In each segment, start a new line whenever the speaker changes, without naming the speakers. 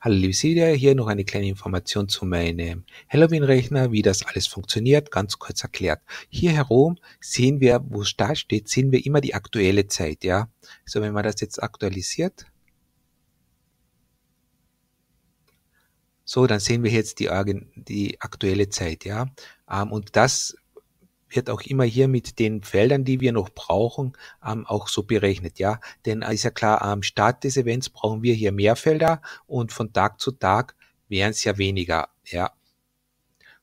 Hallo liebe Silja, hier noch eine kleine Information zu meinem Halloween-Rechner, wie das alles funktioniert, ganz kurz erklärt. Hier herum sehen wir, wo es da steht, sehen wir immer die aktuelle Zeit, ja. So, wenn man das jetzt aktualisiert, so, dann sehen wir jetzt die, die aktuelle Zeit, ja. Ähm, und das wird auch immer hier mit den Feldern, die wir noch brauchen, ähm, auch so berechnet, ja. Denn äh, ist ja klar, am ähm, Start des Events brauchen wir hier mehr Felder und von Tag zu Tag wären es ja weniger, ja.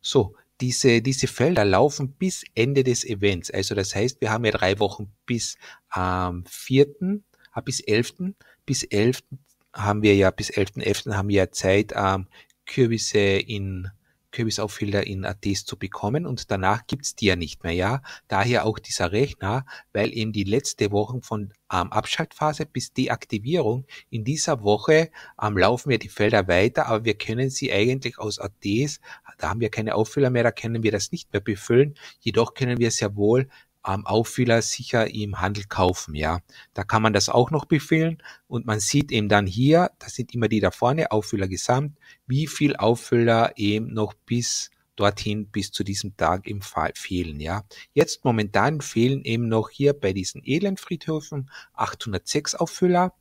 So, diese, diese Felder laufen bis Ende des Events. Also das heißt, wir haben ja drei Wochen bis am ähm, vierten, äh, bis elften, bis elften haben wir ja, bis 11.11. .11. haben wir ja Zeit, ähm, Kürbisse in Kürbisauffüller in ATs zu bekommen und danach gibt's die ja nicht mehr, ja. Daher auch dieser Rechner, weil eben die letzte Woche von ähm, Abschaltphase bis Deaktivierung in dieser Woche ähm, laufen wir die Felder weiter, aber wir können sie eigentlich aus ATs, da haben wir keine Auffüller mehr, da können wir das nicht mehr befüllen. Jedoch können wir sehr wohl am Auffüller sicher im Handel kaufen, ja. Da kann man das auch noch befehlen und man sieht eben dann hier, das sind immer die da vorne, Auffüller gesamt, wie viel Auffüller eben noch bis dorthin, bis zu diesem Tag im Fall fehlen, ja. Jetzt momentan fehlen eben noch hier bei diesen edlen Friedhöfen 806 Auffüller,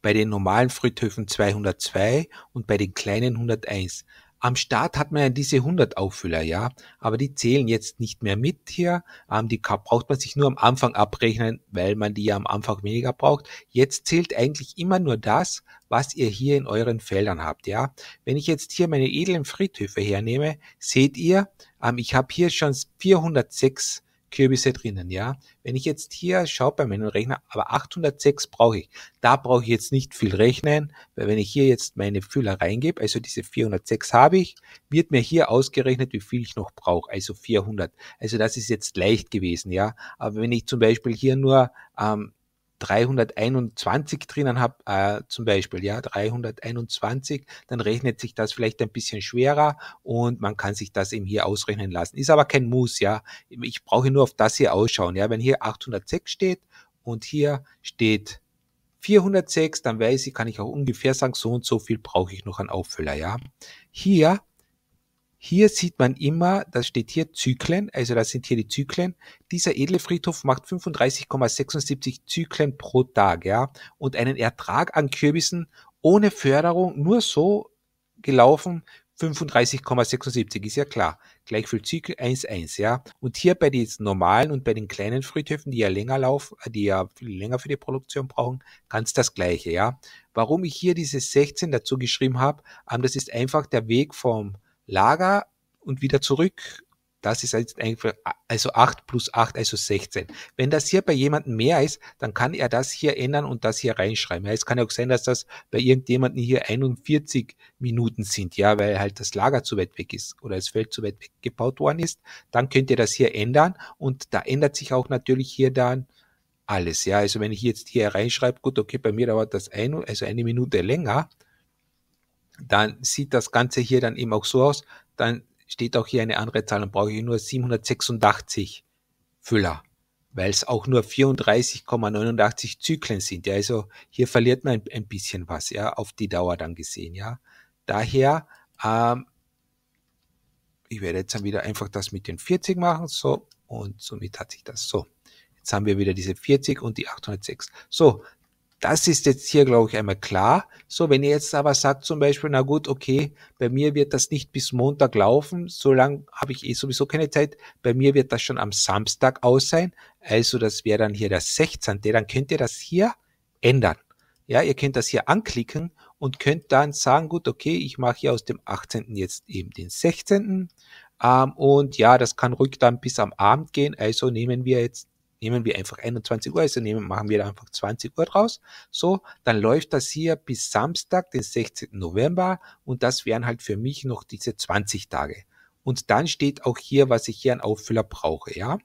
bei den normalen Friedhöfen 202 und bei den kleinen 101 am Start hat man ja diese 100 Auffüller, ja, aber die zählen jetzt nicht mehr mit hier. Ähm, die braucht man sich nur am Anfang abrechnen, weil man die ja am Anfang weniger braucht. Jetzt zählt eigentlich immer nur das, was ihr hier in euren Feldern habt, ja. Wenn ich jetzt hier meine edlen Friedhöfe hernehme, seht ihr, ähm, ich habe hier schon 406 Kürbisse drinnen, ja. Wenn ich jetzt hier schaue bei meinem Rechner, aber 806 brauche ich. Da brauche ich jetzt nicht viel rechnen, weil wenn ich hier jetzt meine Füller reingebe, also diese 406 habe ich, wird mir hier ausgerechnet, wie viel ich noch brauche, also 400. Also das ist jetzt leicht gewesen, ja. Aber wenn ich zum Beispiel hier nur ähm, 321 drinnen habe, äh, zum Beispiel, ja, 321, dann rechnet sich das vielleicht ein bisschen schwerer und man kann sich das eben hier ausrechnen lassen. Ist aber kein Muss, ja. Ich brauche nur auf das hier ausschauen, ja. Wenn hier 806 steht und hier steht 406, dann weiß ich, kann ich auch ungefähr sagen, so und so viel brauche ich noch an Auffüller, ja. Hier hier sieht man immer, das steht hier Zyklen, also das sind hier die Zyklen. Dieser edle Friedhof macht 35,76 Zyklen pro Tag, ja, und einen Ertrag an Kürbissen ohne Förderung nur so gelaufen 35,76 ist ja klar. Gleich viel Zyklen 1,1, ja. Und hier bei den normalen und bei den kleinen Friedhöfen, die ja länger laufen, die ja viel länger für die Produktion brauchen, ganz das Gleiche, ja. Warum ich hier diese 16 dazu geschrieben habe, ähm, das ist einfach der Weg vom Lager und wieder zurück. Das ist jetzt also 8 plus 8, also 16. Wenn das hier bei jemandem mehr ist, dann kann er das hier ändern und das hier reinschreiben. Ja, es kann ja auch sein, dass das bei irgendjemandem hier 41 Minuten sind, ja, weil halt das Lager zu weit weg ist oder das Feld zu weit weg gebaut worden ist. Dann könnt ihr das hier ändern und da ändert sich auch natürlich hier dann alles. Ja, also wenn ich jetzt hier reinschreibe, gut, okay, bei mir dauert das ein, also eine Minute länger, dann sieht das Ganze hier dann eben auch so aus, dann steht auch hier eine andere Zahl, dann brauche ich nur 786 Füller, weil es auch nur 34,89 Zyklen sind. Ja, also hier verliert man ein, bisschen was, ja, auf die Dauer dann gesehen, ja. Daher, ähm, ich werde jetzt dann wieder einfach das mit den 40 machen, so, und somit hat sich das so. Jetzt haben wir wieder diese 40 und die 806. So, das ist jetzt hier, glaube ich, einmal klar. So, wenn ihr jetzt aber sagt zum Beispiel, na gut, okay, bei mir wird das nicht bis Montag laufen, so lang habe ich eh sowieso keine Zeit, bei mir wird das schon am Samstag aus sein, also das wäre dann hier der 16. Dann könnt ihr das hier ändern. Ja, ihr könnt das hier anklicken und könnt dann sagen, gut, okay, ich mache hier aus dem 18. jetzt eben den 16. Ähm, und ja, das kann ruhig dann bis am Abend gehen, also nehmen wir jetzt nehmen wir einfach 21 Uhr, also nehmen, machen wir da einfach 20 Uhr draus. So, dann läuft das hier bis Samstag, den 16. November und das wären halt für mich noch diese 20 Tage. Und dann steht auch hier, was ich hier an Auffüller brauche, ja.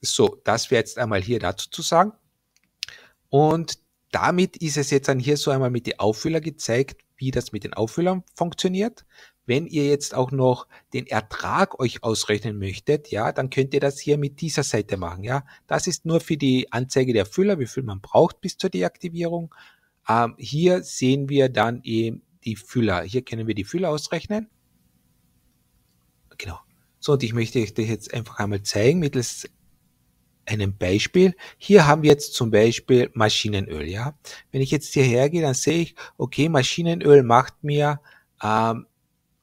So, das wäre jetzt einmal hier dazu zu sagen. Und damit ist es jetzt dann hier so einmal mit den Auffüller gezeigt, wie das mit den Auffüllern funktioniert. Wenn ihr jetzt auch noch den Ertrag euch ausrechnen möchtet, ja, dann könnt ihr das hier mit dieser Seite machen, ja. Das ist nur für die Anzeige der Füller, wie viel man braucht bis zur Deaktivierung. Ähm, hier sehen wir dann eben die Füller. Hier können wir die Füller ausrechnen. Genau. So, und ich möchte euch das jetzt einfach einmal zeigen mittels einem Beispiel. Hier haben wir jetzt zum Beispiel Maschinenöl, ja. Wenn ich jetzt hierher gehe, dann sehe ich, okay, Maschinenöl macht mir ähm,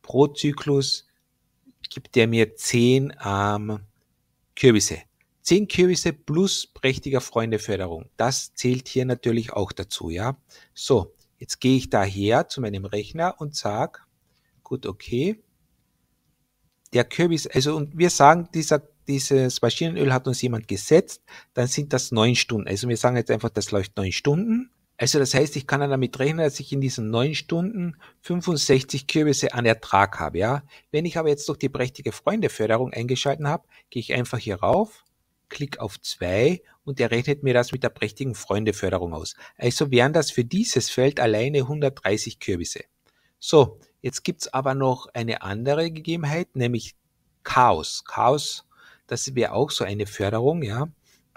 pro Zyklus gibt er mir zehn ähm, Kürbisse. Zehn Kürbisse plus prächtiger Freundeförderung. Das zählt hier natürlich auch dazu, ja. So, jetzt gehe ich daher zu meinem Rechner und sage, gut, okay. Der Kürbis, also und wir sagen, dieser, dieses Maschinenöl hat uns jemand gesetzt, dann sind das neun Stunden. Also wir sagen jetzt einfach, das läuft neun Stunden. Also das heißt, ich kann dann damit rechnen, dass ich in diesen neun Stunden 65 Kürbisse an Ertrag habe, ja. Wenn ich aber jetzt durch die prächtige Freundeförderung eingeschalten habe, gehe ich einfach hier rauf, klick auf zwei und er rechnet mir das mit der prächtigen Freundeförderung aus. Also wären das für dieses Feld alleine 130 Kürbisse. So, jetzt gibt's aber noch eine andere Gegebenheit, nämlich Chaos. Chaos, das wäre auch so eine Förderung, ja.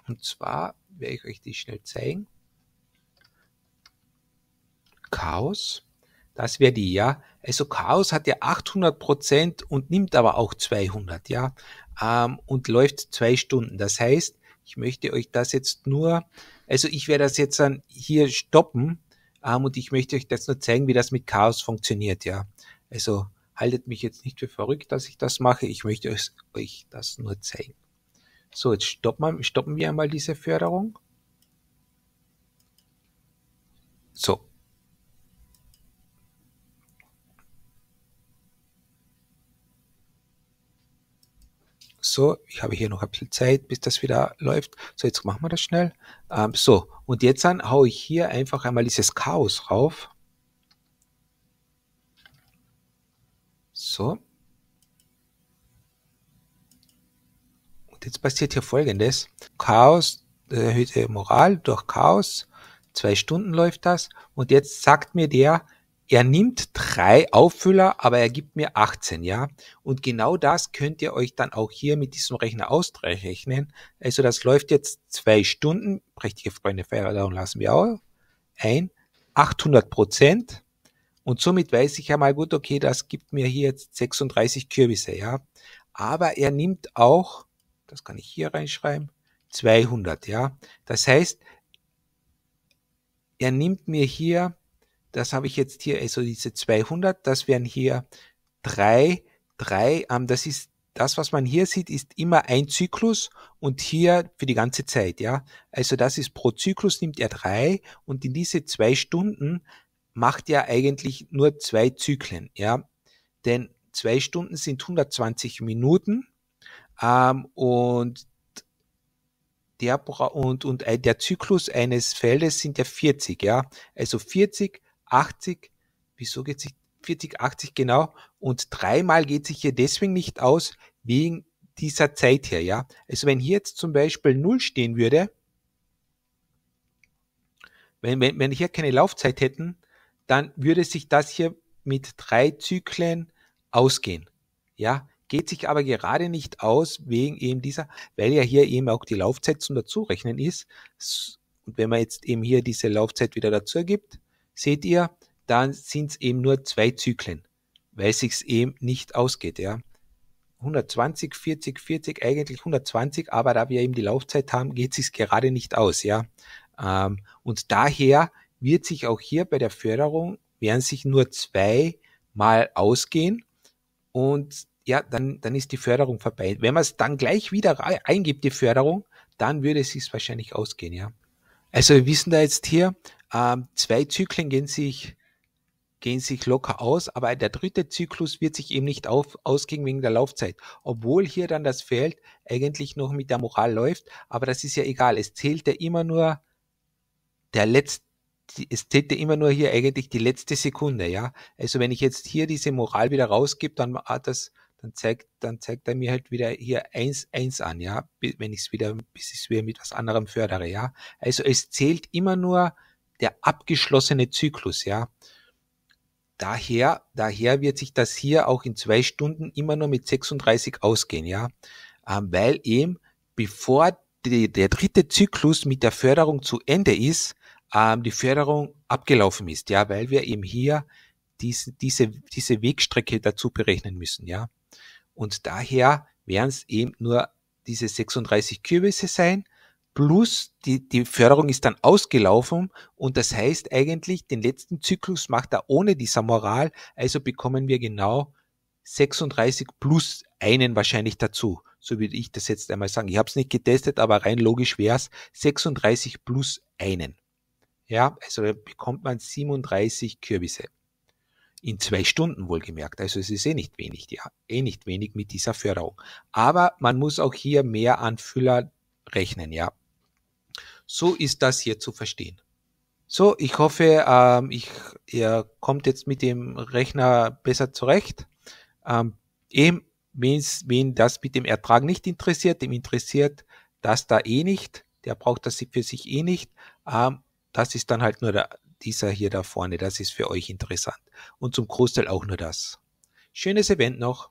Und zwar werde ich euch die schnell zeigen. Chaos? Das wäre die, ja. Also Chaos hat ja 800 Prozent und nimmt aber auch 200, ja. Ähm, und läuft zwei Stunden. Das heißt, ich möchte euch das jetzt nur, also ich werde das jetzt dann hier stoppen ähm, und ich möchte euch das nur zeigen, wie das mit Chaos funktioniert, ja. Also haltet mich jetzt nicht für verrückt, dass ich das mache. Ich möchte euch, euch das nur zeigen. So, jetzt stoppen, stoppen wir einmal diese Förderung. So, so, ich habe hier noch ein bisschen Zeit, bis das wieder läuft. So, jetzt machen wir das schnell. Ähm, so, und jetzt dann haue ich hier einfach einmal dieses Chaos rauf. So. Und jetzt passiert hier folgendes. Chaos, erhöhte Moral durch Chaos. Zwei Stunden läuft das. Und jetzt sagt mir der, er nimmt drei Auffüller, aber er gibt mir 18, ja. Und genau das könnt ihr euch dann auch hier mit diesem Rechner ausrechnen. Also das läuft jetzt zwei Stunden. Prächtige Freunde, Feierabend lassen wir auch ein. 800 Prozent. Und somit weiß ich ja mal gut, okay, das gibt mir hier jetzt 36 Kürbisse, ja. Aber er nimmt auch, das kann ich hier reinschreiben, 200, ja. Das heißt, er nimmt mir hier das habe ich jetzt hier, also diese 200, das wären hier drei, drei, ähm, das ist das, was man hier sieht, ist immer ein Zyklus und hier für die ganze Zeit, ja. Also das ist pro Zyklus nimmt er drei und in diese zwei Stunden macht er eigentlich nur zwei Zyklen, ja. Denn zwei Stunden sind 120 Minuten ähm, und der und, und der Zyklus eines Feldes sind ja 40, ja. Also 40 80, wieso geht sich 40, 80 genau und dreimal geht sich hier deswegen nicht aus, wegen dieser Zeit her, ja. Also wenn hier jetzt zum Beispiel 0 stehen würde, wenn, wenn, wenn hier keine Laufzeit hätten, dann würde sich das hier mit drei Zyklen ausgehen. Ja, geht sich aber gerade nicht aus wegen eben dieser, weil ja hier eben auch die Laufzeit zum Dazurechnen ist. Und wenn man jetzt eben hier diese Laufzeit wieder dazu ergibt, seht ihr, dann sind es eben nur zwei Zyklen, weil sich's eben nicht ausgeht, ja. 120, 40, 40, eigentlich 120, aber da wir eben die Laufzeit haben, geht sich's gerade nicht aus, ja. Ähm, und daher wird sich auch hier bei der Förderung, werden sich nur zwei Mal ausgehen und ja, dann, dann ist die Förderung vorbei. Wenn man es dann gleich wieder eingibt, die Förderung, dann würde es sich wahrscheinlich ausgehen, ja. Also wir wissen da jetzt hier, ähm, zwei Zyklen gehen sich, gehen sich locker aus, aber der dritte Zyklus wird sich eben nicht auf, ausgehen wegen der Laufzeit. Obwohl hier dann das Feld eigentlich noch mit der Moral läuft, aber das ist ja egal. Es zählt ja immer nur der letzte es zählt ja immer nur hier eigentlich die letzte Sekunde, ja. Also wenn ich jetzt hier diese Moral wieder rausgebe, dann hat ah, das, dann zeigt, dann zeigt er mir halt wieder hier eins eins an, ja, wenn ich es wieder, bis ich es wieder mit was anderem fördere, ja. Also es zählt immer nur der abgeschlossene Zyklus, ja. Daher, daher wird sich das hier auch in zwei Stunden immer nur mit 36 ausgehen, ja. Ähm, weil eben, bevor die, der dritte Zyklus mit der Förderung zu Ende ist, ähm, die Förderung abgelaufen ist, ja, weil wir eben hier diese, diese, diese Wegstrecke dazu berechnen müssen, ja. Und daher werden es eben nur diese 36 Kürbisse sein plus die, die Förderung ist dann ausgelaufen und das heißt eigentlich, den letzten Zyklus macht er ohne dieser Moral, also bekommen wir genau 36 plus einen wahrscheinlich dazu. So würde ich das jetzt einmal sagen. Ich habe es nicht getestet, aber rein logisch wäre es 36 plus einen. Ja, also bekommt man 37 Kürbisse. In zwei Stunden wohlgemerkt. Also es ist eh nicht wenig, ja, eh nicht wenig mit dieser Förderung. Aber man muss auch hier mehr an Füller rechnen, ja. So ist das hier zu verstehen. So, ich hoffe, ähm, ich, ihr kommt jetzt mit dem Rechner besser zurecht. Ähm, eben, wen, das mit dem Ertrag nicht interessiert, dem interessiert das da eh nicht. Der braucht das für sich eh nicht. Ähm, das ist dann halt nur der, dieser hier da vorne. Das ist für euch interessant. Und zum Großteil auch nur das. Schönes Event noch.